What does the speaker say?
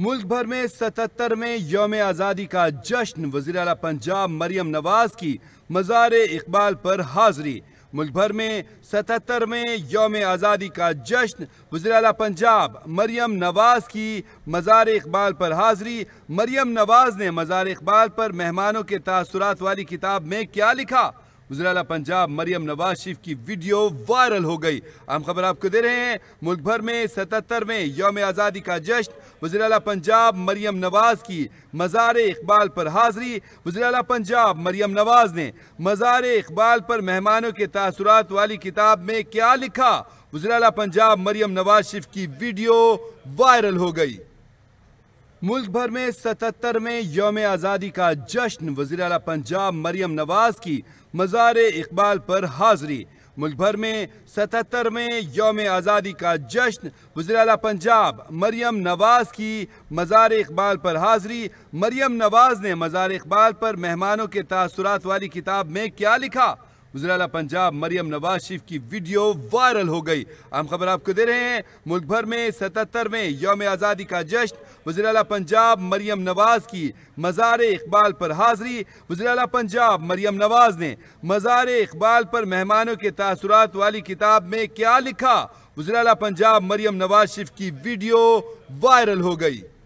मुल्क भर में सतहत्तर में योम आज़ादी का जश्न वजी अला पंजाब मरियम नवाज की मज़ार इकबाल पर हाजिरी मुल्क भर में सतहत्तर में योम आज़ादी का जश्न वजी अला पंजाब मरियम नवाज की मज़ार इकबाल पर हाजिरी मरियम नवाज ने मज़ार इकबाल पर मेहमानों के तासरात वाली किताब में क्या लिखा वजरा पंजाब मरियम नवाज शरीफ की वीडियो वायरल हो गई अहम खबर आपको दे रहे हैं मुल्क भर में सतहत्तरवें योम आज़ादी का जश्न वजराला पंजाब मरियम नवाज की मज़ार इकबाल पर हाजिरी वजराला पंजाब मरियम नवाज ने मज़ार इकबाल पर मेहमानों के तसरत वाली किताब में क्या लिखा वजराला पंजाब मरियम नवाज शरीफ की वीडियो वायरल हो गई मुल्क भर में सतहत्तर में योम आज़ादी का जश्न वजी अला पंजाब मरियम नवाज की मज़ार इकबाल पर हाजिरी मुल्क भर में सतहत्तर में योम आज़ादी का जश्न वजी अला पंजाब मरियम नवाज की मज़ार इकबाल पर हाजिरी मरियम नवाज ने मज़ार इकबाल पर मेहमानों के तासरात वाली किताब में क्या लिखा वजरा पंजाब मरियम नवाज शरीफ की वीडियो वायरल हो गई अहम खबर आपको दे रहे हैं मुल्क भर में सतहत्तरवें योम आज़ादी का जश्न वजराला पंजाब मरियम नवाज की मज़ार इकबाल पर हाजिरी वजराला पंजाब मरियम नवाज ने मज़ार इकबाल पर मेहमानों के तासरात वाली किताब में क्या लिखा वजराला पंजाब मरियम नवाज शरीफ की वीडियो वायरल हो गई